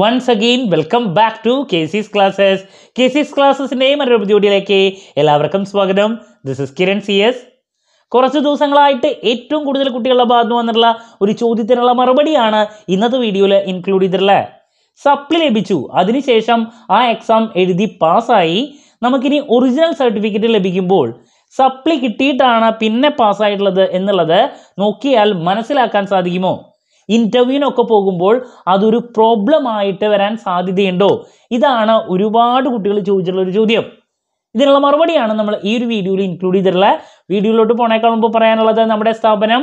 once again welcome back to K C S classes K C S ക്ലാസ്സസിൻ്റെയും മറ്റൊരു പ്രതിയോടിയിലേക്ക് എല്ലാവർക്കും സ്വാഗതം this is Kiran C S കുറച്ച് ദിവസങ്ങളായിട്ട് ഏറ്റവും കൂടുതൽ കുട്ടികളുടെ ഭാഗത്ത് വന്നിട്ടുള്ള ഒരു ചോദ്യത്തിനുള്ള മറുപടിയാണ് ഇന്നത്തെ വീഡിയോയിൽ ഇൻക്ലൂഡ് ചെയ്തിട്ടുള്ളത് സപ്ലി ലഭിച്ചു അതിനുശേഷം ആ എക്സാം എഴുതി പാസ്സായി നമുക്കിനി ഒറിജിനൽ സർട്ടിഫിക്കറ്റ് ലഭിക്കുമ്പോൾ സപ്ലി കിട്ടിയിട്ടാണ് പിന്നെ പാസ്സായിട്ടുള്ളത് എന്നുള്ളത് നോക്കിയാൽ മനസ്സിലാക്കാൻ സാധിക്കുമോ ഇൻ്റർവ്യൂവിനൊക്കെ പോകുമ്പോൾ അതൊരു പ്രോബ്ലമായിട്ട് വരാൻ സാധ്യതയുണ്ടോ ഇതാണ് ഒരുപാട് കുട്ടികൾ ചോദിച്ചിട്ടുള്ള ഒരു ചോദ്യം ഇതിനുള്ള മറുപടിയാണ് നമ്മൾ ഈ ഒരു വീഡിയോയിൽ ഇൻക്ലൂഡ് ചെയ്തിട്ടുള്ള വീഡിയോയിലോട്ട് പോണേക്കാൾ മുമ്പ് പറയാനുള്ളത് നമ്മുടെ സ്ഥാപനം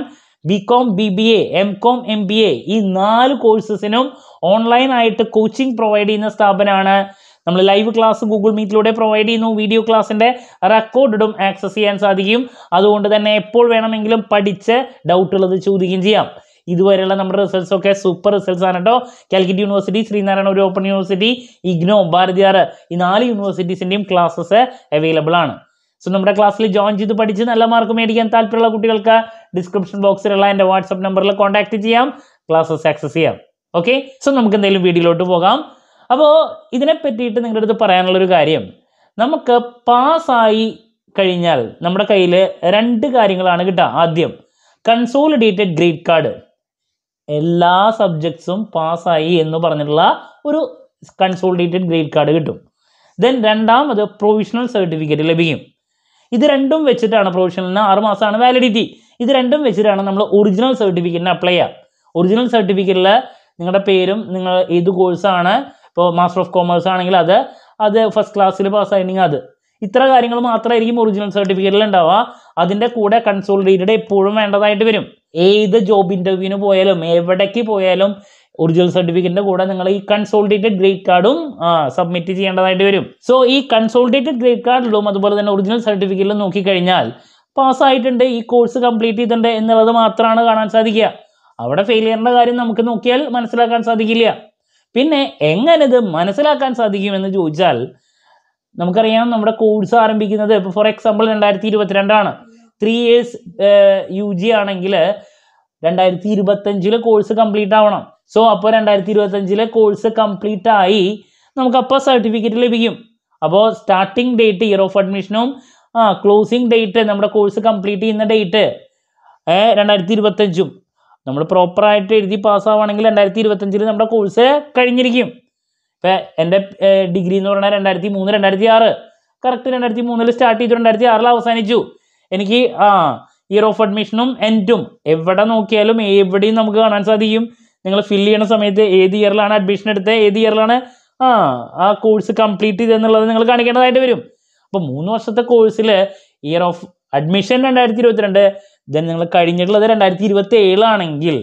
B com B B A M com M B A ഈ നാല് കോഴ്സസിനും ഓൺലൈനായിട്ട് കോച്ചിങ് പ്രൊവൈഡ് ചെയ്യുന്ന സ്ഥാപനമാണ് നമ്മൾ ലൈവ് ക്ലാസ് ഗൂഗിൾ മീറ്റിലൂടെ പ്രൊവൈഡ് ചെയ്യുന്നു വീഡിയോ ക്ലാസ്സിൻ്റെ റെക്കോർഡിടും ആക്സസ് ചെയ്യാൻ സാധിക്കും അതുകൊണ്ട് തന്നെ എപ്പോൾ വേണമെങ്കിലും പഠിച്ച് ഡൗട്ടുള്ളത് ചോദിക്കുകയും ചെയ്യാം ഇതുവരെയുള്ള നമ്മുടെ റിസൾട്ട്സ് ഒക്കെ സൂപ്പർ റിസൾട്ട്സ് ആണ് കേട്ടോ കാലിക്കറ്റ് യൂണിവേഴ്സിറ്റി ശ്രീനാരായണ ഒരു ഓപ്പൺ യൂണിവേഴ്സിറ്റി ഇഗ്നോ ഭാരതിയാർ ഈ നാല് യൂണിവേഴ്സിറ്റീസിൻ്റെയും ക്ലാസ്സസ് അവൈലബിൾ ആണ് സോ നമ്മുടെ ക്ലാസ്സിൽ ജോയിൻ ചെയ്ത് പഠിച്ച് നല്ല മാർക്ക് മേടിക്കാൻ താല്പര്യമുള്ള കുട്ടികൾക്ക് ഡിസ്ക്രിപ്ഷൻ ബോക്സിലുള്ള എൻ്റെ വാട്സപ്പ് നമ്പറിൽ കോൺടാക്ട് ചെയ്യാം ക്ലാസ്സസ് ആക്സസ് ചെയ്യാം ഓക്കെ സോ നമുക്ക് എന്തെങ്കിലും വീഡിയോയിലോട്ട് പോകാം അപ്പോൾ ഇതിനെ പറ്റിയിട്ട് നിങ്ങളുടെ അടുത്ത് പറയാനുള്ളൊരു കാര്യം നമുക്ക് പാസ്സായി കഴിഞ്ഞാൽ നമ്മുടെ കയ്യിൽ രണ്ട് കാര്യങ്ങളാണ് കിട്ടുക ആദ്യം കൺസോളിഡേറ്റഡ് ഗ്രീറ്റ് കാർഡ് എല്ലാ സബ്ജക്ട്സും പാസ്സായി എന്ന് പറഞ്ഞിട്ടുള്ള ഒരു കൺസോൾട്ടേറ്റഡ് ഗ്രേഡ് കാർഡ് കിട്ടും ദെൻ രണ്ടാമത് പ്രൊവിഷണൽ സർട്ടിഫിക്കറ്റ് ലഭിക്കും ഇത് രണ്ടും വെച്ചിട്ടാണ് പ്രൊവിഷണലിന് ആറുമാസമാണ് വാലിഡിറ്റി ഇത് രണ്ടും വെച്ചിട്ടാണ് നമ്മൾ ഒറിജിനൽ സർട്ടിഫിക്കറ്റിന് അപ്ലൈ ചെയ്യുക ഒറിജിനൽ സർട്ടിഫിക്കറ്റിൽ നിങ്ങളുടെ പേരും നിങ്ങൾ ഏത് കോഴ്സാണ് ഇപ്പോൾ മാസ്റ്റർ ഓഫ് കോമേഴ്സ് ആണെങ്കിൽ അത് അത് ഫസ്റ്റ് ക്ലാസ്സിൽ പാസ്സായിട്ടുണ്ടെങ്കിൽ അത് ഇത്ര കാര്യങ്ങൾ മാത്രമായിരിക്കും ഒറിജിനൽ സർട്ടിഫിക്കറ്റിൽ ഉണ്ടാവുക അതിൻ്റെ കൂടെ കൺസോളിഡേറ്റഡ് എപ്പോഴും വേണ്ടതായിട്ട് വരും ഏത് ജോബ് ഇൻ്റർവ്യൂവിന് പോയാലും എവിടേക്ക് പോയാലും ഒറിജിനൽ സർട്ടിഫിക്കറ്റിൻ്റെ കൂടെ നിങ്ങൾ ഈ കൺസോൾട്ടേറ്റഡ് ഗ്രേഡ് കാർഡും സബ്മിറ്റ് ചെയ്യേണ്ടതായിട്ട് വരും സോ ഈ കൺസോൾട്ടേറ്റഡ് ഗ്രേഡ് കാർഡിലും അതുപോലെ തന്നെ ഒറിജിനൽ സർട്ടിഫിക്കറ്റിലും നോക്കിക്കഴിഞ്ഞാൽ പാസ്സായിട്ടുണ്ട് ഈ കോഴ്സ് കംപ്ലീറ്റ് ചെയ്തിട്ടുണ്ട് എന്നുള്ളത് മാത്രമാണ് കാണാൻ സാധിക്കുക അവിടെ ഫെയിലിയറിൻ്റെ കാര്യം നമുക്ക് നോക്കിയാൽ മനസ്സിലാക്കാൻ സാധിക്കില്ല പിന്നെ എങ്ങനെ ഇത് മനസ്സിലാക്കാൻ സാധിക്കുമെന്ന് ചോദിച്ചാൽ നമുക്കറിയാം നമ്മുടെ കോഴ്സ് ആരംഭിക്കുന്നത് ഇപ്പോൾ ഫോർ എക്സാമ്പിൾ രണ്ടായിരത്തി ഇരുപത്തിരണ്ടാണ് ത്രീ ഇയേഴ്സ് യു ജി ആണെങ്കിൽ രണ്ടായിരത്തി ഇരുപത്തഞ്ചില് കോഴ്സ് കംപ്ലീറ്റ് ആവണം സോ അപ്പോൾ രണ്ടായിരത്തി ഇരുപത്തഞ്ചില് കോഴ്സ് കംപ്ലീറ്റ് ആയി നമുക്ക് അപ്പോൾ സർട്ടിഫിക്കറ്റ് ലഭിക്കും അപ്പോൾ സ്റ്റാർട്ടിംഗ് ഡേറ്റ് ഇയർ ഓഫ് അഡ്മിഷനും ആ ക്ലോസിംഗ് ഡേറ്റ് നമ്മുടെ കോഴ്സ് കംപ്ലീറ്റ് ചെയ്യുന്ന ഡേറ്റ് രണ്ടായിരത്തി ഇരുപത്തഞ്ചും നമ്മൾ പ്രോപ്പറായിട്ട് എഴുതി പാസ്സാവുകയാണെങ്കിൽ രണ്ടായിരത്തി ഇരുപത്തഞ്ചിൽ നമ്മുടെ കോഴ്സ് കഴിഞ്ഞിരിക്കും ഇപ്പം എൻ്റെ ഡിഗ്രി എന്ന് പറഞ്ഞാൽ രണ്ടായിരത്തി മൂന്ന് രണ്ടായിരത്തി ആറ് കറക്റ്റ് രണ്ടായിരത്തി മൂന്നിൽ സ്റ്റാർട്ട് ചെയ്തു രണ്ടായിരത്തി ആറിൽ അവസാനിച്ചു എനിക്ക് ആ ഇയർ ഓഫ് അഡ്മിഷനും എൻഡും എവിടെ നോക്കിയാലും എവിടെയും നമുക്ക് കാണാൻ സാധിക്കും നിങ്ങൾ ഫില്ല് ചെയ്യണ സമയത്ത് ഏത് ഇയറിലാണ് അഡ്മിഷൻ എടുത്തത് ഏത് ഇയറിലാണ് ആ ആ കോഴ്സ് കംപ്ലീറ്റ് ചെയ്തെന്നുള്ളത് നിങ്ങൾ കാണിക്കേണ്ടതായിട്ട് വരും അപ്പോൾ മൂന്ന് വർഷത്തെ കോഴ്സിൽ ഇയർ ഓഫ് അഡ്മിഷൻ രണ്ടായിരത്തി ഇരുപത്തിരണ്ട് ദെൻ നിങ്ങൾ കഴിഞ്ഞിട്ടുള്ളത് രണ്ടായിരത്തി ഇരുപത്തി ഏഴാണെങ്കിൽ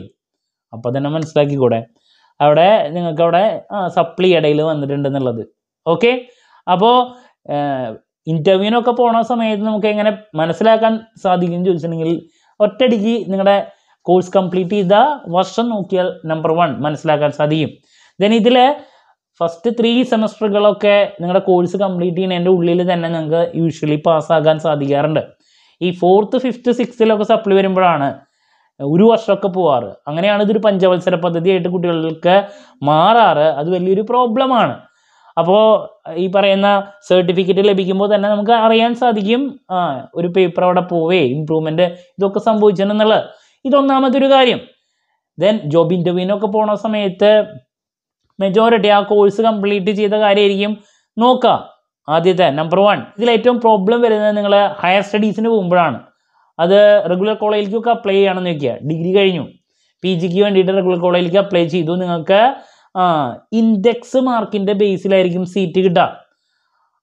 അപ്പോൾ തന്നെ മനസ്സിലാക്കിക്കൂടെ അവിടെ നിങ്ങൾക്ക് അവിടെ സപ്ലി ഇടയിൽ വന്നിട്ടുണ്ടെന്നുള്ളത് ഓക്കെ അപ്പോൾ ഇൻ്റർവ്യൂവിനൊക്കെ പോണ സമയത്ത് നമുക്ക് എങ്ങനെ മനസ്സിലാക്കാൻ സാധിക്കും ചോദിച്ചിട്ടുണ്ടെങ്കിൽ ഒറ്റയടിക്ക് നിങ്ങളുടെ കോഴ്സ് കംപ്ലീറ്റ് ചെയ്ത വർഷം നോക്കിയാൽ നമ്പർ വൺ മനസ്സിലാക്കാൻ സാധിക്കും ദെൻ ഇതിൽ ഫസ്റ്റ് ത്രീ സെമസ്റ്ററുകളൊക്കെ നിങ്ങളുടെ കോഴ്സ് കംപ്ലീറ്റ് ചെയ്യുന്നതിൻ്റെ ഉള്ളിൽ തന്നെ നിങ്ങൾക്ക് യൂഷ്വലി പാസ്സാകാൻ സാധിക്കാറുണ്ട് ഈ ഫോർത്ത് ഫിഫ്ത്ത് സിക്സ്ത്തിലൊക്കെ സപ്ലി വരുമ്പോഴാണ് ഒരു വർഷമൊക്കെ പോവാറ് അങ്ങനെയാണ് ഇതൊരു പഞ്ചവത്സര പദ്ധതിയായിട്ട് കുട്ടികൾക്ക് മാറാറ് അത് വലിയൊരു പ്രോബ്ലമാണ് അപ്പോൾ ഈ പറയുന്ന സർട്ടിഫിക്കറ്റ് ലഭിക്കുമ്പോൾ തന്നെ നമുക്ക് അറിയാൻ സാധിക്കും ആ ഒരു പേപ്പർ അവിടെ പോവേ ഇമ്പ്രൂവ്മെൻ്റ് ഇതൊക്കെ സംഭവിച്ചെന്നുള്ളത് ഇതൊന്നാമത്തെ ഒരു കാര്യം ദെൻ ജോബ് ഇൻ്റർവ്യൂവിനൊക്കെ പോണ സമയത്ത് മെജോറിറ്റി ആ കോഴ്സ് കംപ്ലീറ്റ് ചെയ്ത കാര്യമായിരിക്കും നോക്കുക ആദ്യത്തെ നമ്പർ വൺ ഇതിൽ ഏറ്റവും പ്രോബ്ലം വരുന്നത് നിങ്ങൾ ഹയർ സ്റ്റഡീസിന് പോകുമ്പോഴാണ് അത് റെഗുലർ കോളേജിലേക്കൊക്കെ അപ്ലൈ ചെയ്യണമെന്ന് വെക്കുക ഡിഗ്രി കഴിഞ്ഞു പി ജിക്ക് വേണ്ടിയിട്ട് റെഗുലർ കോളേജിലേക്ക് അപ്ലൈ ചെയ്തു നിങ്ങൾക്ക് ആ ഇൻഡെക്സ് മാർക്കിൻ്റെ ബേസിലായിരിക്കും സീറ്റ് കിട്ടുക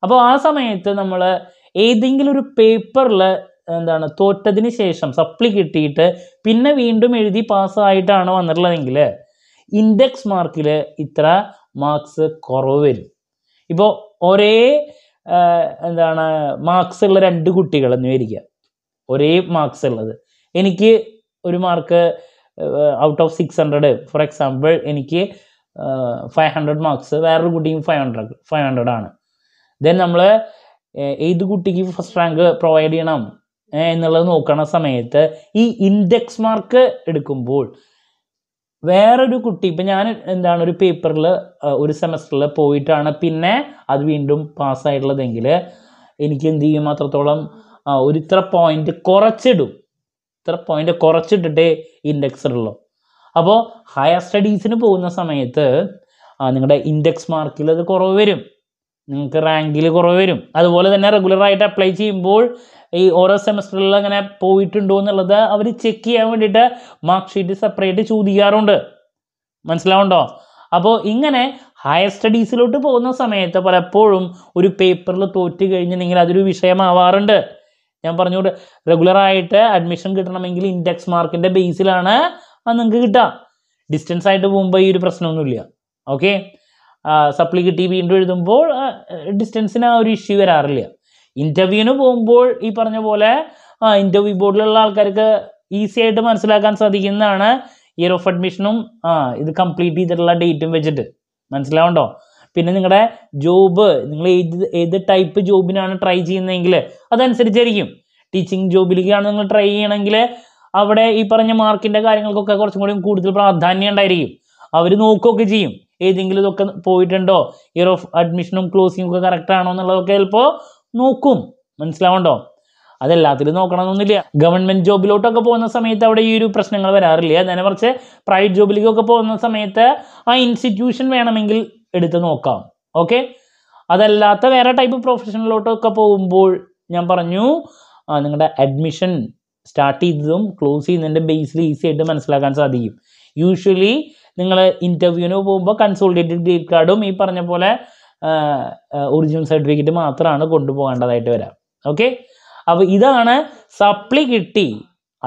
അപ്പോൾ ആ സമയത്ത് നമ്മൾ ഏതെങ്കിലും ഒരു പേപ്പറിൽ എന്താണ് തോറ്റതിന് ശേഷം സപ്ലി കിട്ടിയിട്ട് പിന്നെ വീണ്ടും എഴുതി പാസ്സായിട്ടാണ് വന്നിട്ടുള്ളതെങ്കിൽ ഇൻഡെക്സ് മാർക്കിൽ ഇത്ര മാർക്സ് കുറവ് വരും ഇപ്പോൾ ഒരേ എന്താണ് മാർക്സ് ഉള്ള രണ്ട് കുട്ടികൾ എന്ന് വിചാരിക്കുക ഒരേ മാർക്സ് ഉള്ളത് എനിക്ക് ഒരു mark out of six hundred for example എനിക്ക് ഫൈവ് ഹൺഡ്രഡ് മാർക്സ് വേറൊരു കുട്ടിക്ക് ഫൈവ് ഹൺഡ്രഡ് ഫൈവ് ഹൺഡ്രഡ് ആണ് ദെൻ നമ്മൾ ഏത് കുട്ടിക്ക് ഫസ്റ്റ് റാങ്ക് പ്രൊവൈഡ് ചെയ്യണം എന്നുള്ളത് നോക്കണ സമയത്ത് ഈ ഇൻഡെക്സ് മാർക്ക് എടുക്കുമ്പോൾ വേറൊരു കുട്ടി ഇപ്പം ഞാൻ എന്താണ് ഒരു പേപ്പറിൽ ഒരു സെമസ്റ്ററിൽ പോയിട്ടാണ് പിന്നെ അത് വീണ്ടും പാസ്സായിട്ടുള്ളതെങ്കിൽ എനിക്ക് എന്ത് ചെയ്യും അത്രത്തോളം ഒരു ഇത്ര പോയിൻ്റ് കുറച്ചിടും ഇത്ര പോയിൻ്റ് കുറച്ചിട്ടിട്ടേ ഇൻഡെക്സ് ഉള്ളൂ അപ്പോൾ ഹയർ സ്റ്റഡീസിന് പോകുന്ന സമയത്ത് നിങ്ങളുടെ ഇൻഡെക്സ് മാർക്കിൽ അത് കുറവ് വരും നിങ്ങൾക്ക് റാങ്കിൽ കുറവ് വരും അതുപോലെ തന്നെ റെഗുലറായിട്ട് അപ്ലൈ ചെയ്യുമ്പോൾ ഈ ഓരോ സെമസ്റ്ററിൽ അങ്ങനെ പോയിട്ടുണ്ടോ എന്നുള്ളത് അവർ ചെക്ക് ചെയ്യാൻ വേണ്ടിയിട്ട് മാർക്ക് ഷീറ്റ് സെപ്പറേറ്റ് ചോദിക്കാറുണ്ട് മനസ്സിലാവുണ്ടോ അപ്പോൾ ഇങ്ങനെ ഹയർ സ്റ്റഡീസിലോട്ട് പോകുന്ന സമയത്ത് പലപ്പോഴും ഒരു പേപ്പറിൽ തോറ്റ് കഴിഞ്ഞിട്ടുണ്ടെങ്കിൽ അതൊരു വിഷയമാവാറുണ്ട് ഞാൻ പറഞ്ഞുകൊണ്ട് റെഗുലറായിട്ട് അഡ്മിഷൻ കിട്ടണമെങ്കിൽ ഇൻഡെക്സ് മാർക്കിൻ്റെ ബേസിലാണ് അത് നിങ്ങൾക്ക് കിട്ടാം ഡിസ്റ്റൻസ് ആയിട്ട് പോകുമ്പോൾ ഈ ഒരു പ്രശ്നമൊന്നുമില്ല ഓക്കെ സപ്ലി കിട്ടി വീണ്ടും എഴുതുമ്പോൾ ഡിസ്റ്റൻസിന് ആ ഒരു ഇഷ്യൂ വരാറില്ല ഇൻ്റർവ്യൂവിന് പോകുമ്പോൾ ഈ പറഞ്ഞ പോലെ ഇൻ്റർവ്യൂ ബോർഡിലുള്ള ആൾക്കാർക്ക് ഈസി ആയിട്ട് മനസ്സിലാക്കാൻ സാധിക്കുന്നതാണ് ഇയർ ഓഫ് അഡ്മിഷനും ഇത് കംപ്ലീറ്റ് ചെയ്തിട്ടുള്ള ഡേറ്റും വെച്ചിട്ട് മനസ്സിലാവണ്ടോ പിന്നെ നിങ്ങളുടെ ജോബ് നിങ്ങൾ ഏത് ഏത് ടൈപ്പ് ജോബിനാണ് ട്രൈ ചെയ്യുന്നതെങ്കിൽ അതനുസരിച്ചായിരിക്കും ടീച്ചിങ് ജോബിലേക്കാണ് നിങ്ങൾ ട്രൈ ചെയ്യണമെങ്കിൽ അവിടെ ഈ പറഞ്ഞ മാർക്കിൻ്റെ കാര്യങ്ങൾക്കൊക്കെ കുറച്ചും കൂടി കൂടുതൽ പ്രാധാന്യം ഉണ്ടായിരിക്കും അവർ നോക്കുകയൊക്കെ ചെയ്യും ഏതെങ്കിലും ഇതൊക്കെ പോയിട്ടുണ്ടോ ഇയർ ഓഫ് അഡ്മിഷനും ക്ലോസിങ്ങും ഒക്കെ കറക്റ്റ് ആണോ എന്നുള്ളതൊക്കെ ചിലപ്പോൾ നോക്കും മനസ്സിലാവണ്ടോ അതെല്ലാത്തിലും നോക്കണമെന്നൊന്നുമില്ല ഗവൺമെൻറ് ജോബിലോട്ടൊക്കെ പോകുന്ന സമയത്ത് അവിടെ ഈ ഒരു പ്രശ്നങ്ങൾ വരാറില്ല നേരെ കുറച്ച് പ്രൈവറ്റ് ജോബിലേക്കൊക്കെ പോകുന്ന സമയത്ത് ആ ഇൻസ്റ്റിറ്റ്യൂഷൻ വേണമെങ്കിൽ എടുത്ത് നോക്കാം ഓക്കെ അതല്ലാത്ത വേറെ ടൈപ്പ് പ്രൊഫഷണലിലോട്ടൊക്കെ പോകുമ്പോൾ ഞാൻ പറഞ്ഞു നിങ്ങളുടെ അഡ്മിഷൻ സ്റ്റാർട്ട് ചെയ്തതും ക്ലോസ് ചെയ്യുന്നതിൻ്റെ ബേസിൽ ഈസി ആയിട്ട് മനസ്സിലാക്കാൻ സാധിക്കും യൂഷ്വലി നിങ്ങൾ ഇൻ്റർവ്യൂവിന് പോകുമ്പോൾ കൺസോൾട്ടേറ്റഡ് ഗ്രീൻ കാർഡും ഈ പറഞ്ഞ പോലെ ഒറിജിനൽ സർട്ടിഫിക്കറ്റ് മാത്രമാണ് കൊണ്ടുപോകേണ്ടതായിട്ട് വരാം ഓക്കെ അപ്പോൾ ഇതാണ് സപ്ലി കിട്ടി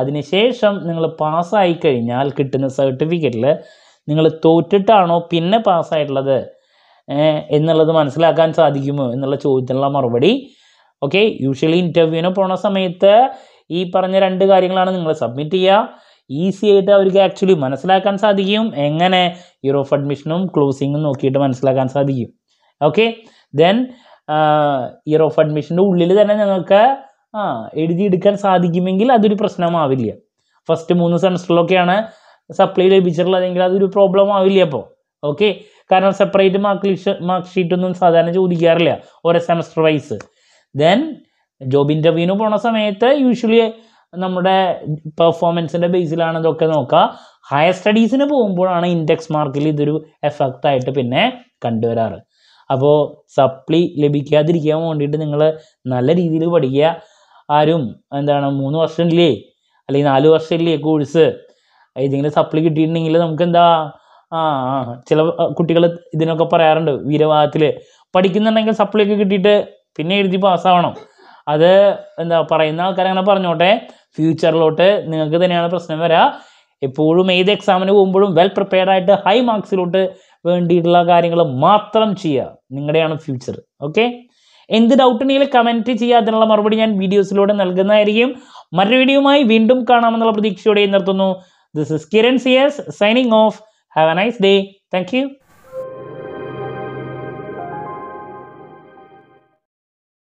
അതിനുശേഷം നിങ്ങൾ പാസ്സായി കഴിഞ്ഞാൽ കിട്ടുന്ന സർട്ടിഫിക്കറ്റിൽ നിങ്ങൾ തോറ്റിട്ടാണോ പിന്നെ പാസ്സായിട്ടുള്ളത് എന്നുള്ളത് മനസ്സിലാക്കാൻ സാധിക്കുമോ എന്നുള്ള ചോദ്യത്തിനുള്ള മറുപടി ഓക്കെ യൂഷ്വലി ഇൻ്റർവ്യൂവിന് പോണ സമയത്ത് ഈ പറഞ്ഞ രണ്ട് കാര്യങ്ങളാണ് നിങ്ങൾ സബ്മിറ്റ് ചെയ്യുക ഈസി ആയിട്ട് അവർക്ക് ആക്ച്വലി മനസ്സിലാക്കാൻ സാധിക്കും എങ്ങനെ ഇയർ ഓഫ് അഡ്മിഷനും ക്ലോസിങ്ങും നോക്കിയിട്ട് മനസ്സിലാക്കാൻ സാധിക്കും ഓക്കെ ദെൻ ഇയർ ഓഫ് അഡ്മിഷൻ്റെ ഉള്ളിൽ തന്നെ നിങ്ങൾക്ക് ആ എഴുതിയെടുക്കാൻ സാധിക്കുമെങ്കിൽ അതൊരു പ്രശ്നമാവില്ല ഫസ്റ്റ് മൂന്ന് സെമസ്റ്ററിലൊക്കെയാണ് സപ്ലൈ ലഭിച്ചിട്ടുള്ളതെങ്കിൽ അതൊരു പ്രോബ്ലം ആവില്ല അപ്പോൾ ഓക്കെ കാരണം സെപ്പറേറ്റ് മാർക്ക് മാർക്ക് ഷീറ്റൊന്നും സാധാരണ ചോദിക്കാറില്ല ഓരോ സെമസ്റ്റർ വൈസ് ദെൻ ജോബ് ഇൻ്റർവ്യൂവിന് പോണ സമയത്ത് യൂഷ്വലി നമ്മുടെ പെർഫോമൻസിൻ്റെ ബേസിലാണ് ഇതൊക്കെ നോക്കുക ഹയർ സ്റ്റഡീസിന് പോകുമ്പോഴാണ് ഇൻഡെക്സ് മാർക്കിൽ ഇതൊരു എഫക്റ്റ് ആയിട്ട് പിന്നെ കണ്ടുവരാറ് അപ്പോൾ സപ്ലി ലഭിക്കാതിരിക്കാൻ വേണ്ടിയിട്ട് നിങ്ങൾ നല്ല രീതിയിൽ പഠിക്കുക ആരും എന്താണ് മൂന്ന് വർഷം ഇല്ലേ അല്ലെങ്കിൽ നാല് വർഷം ഇല്ലേ കോഴ്സ് ഏതെങ്കിലും സപ്ലി കിട്ടിയിട്ടുണ്ടെങ്കിൽ നമുക്ക് എന്താ ആ ചില കുട്ടികൾ ഇതിനൊക്കെ പറയാറുണ്ട് വീരവാഹത്തിൽ പഠിക്കുന്നുണ്ടെങ്കിൽ സപ്ലിയൊക്കെ കിട്ടിയിട്ട് പിന്നെ എഴുതി പാസ്സാവണം അത് എന്താ പറയുന്ന ആൾക്കാരെ അങ്ങനെ പറഞ്ഞോട്ടെ ഫ്യൂച്ചറിലോട്ട് നിങ്ങൾക്ക് തന്നെയാണ് പ്രശ്നം വരിക എപ്പോഴും ഏത് എക്സാമിന് പോകുമ്പോഴും വെൽ പ്രിപ്പയർഡ് ആയിട്ട് ഹൈ മാർക്സിലോട്ട് വേണ്ടിയിട്ടുള്ള കാര്യങ്ങൾ മാത്രം ചെയ്യുക നിങ്ങളുടെയാണ് ഫ്യൂച്ചർ ഓക്കെ എന്ത് ഡൗട്ട് ഉണ്ടെങ്കിൽ കമൻറ്റ് ചെയ്യുക അതിനുള്ള മറുപടി ഞാൻ വീഡിയോസിലൂടെ നൽകുന്നതായിരിക്കും മറ്റൊരു വീഡിയോയുമായി വീണ്ടും കാണാമെന്നുള്ള പ്രതീക്ഷയോടെ നിർത്തുന്നു ദിസ് ഇസ് കിരൺ സിയേഴ്സ് signing off have a nice day thank